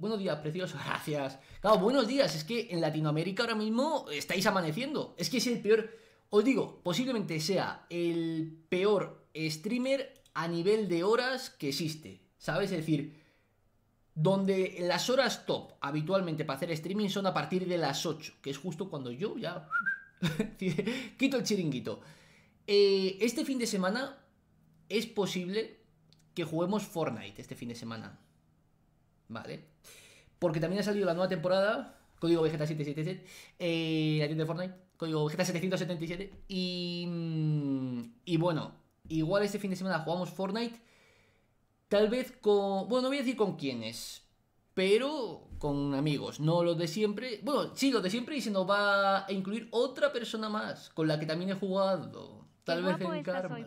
Buenos días, preciosos. gracias. Claro, buenos días, es que en Latinoamérica ahora mismo estáis amaneciendo. Es que es el peor, os digo, posiblemente sea el peor streamer a nivel de horas que existe. ¿Sabes? Es decir, donde las horas top habitualmente para hacer streaming son a partir de las 8, que es justo cuando yo ya quito el chiringuito. Eh, este fin de semana es posible que juguemos Fortnite este fin de semana. ¿vale? Porque también ha salido la nueva temporada, código Vegeta777, eh, la tienda de Fortnite, código Vegeta777, y, y bueno, igual este fin de semana jugamos Fortnite, tal vez con, bueno, no voy a decir con quiénes, pero con amigos, no los de siempre. Bueno, sí, los de siempre y se nos va a incluir otra persona más con la que también he jugado. Tal vez en Carmen.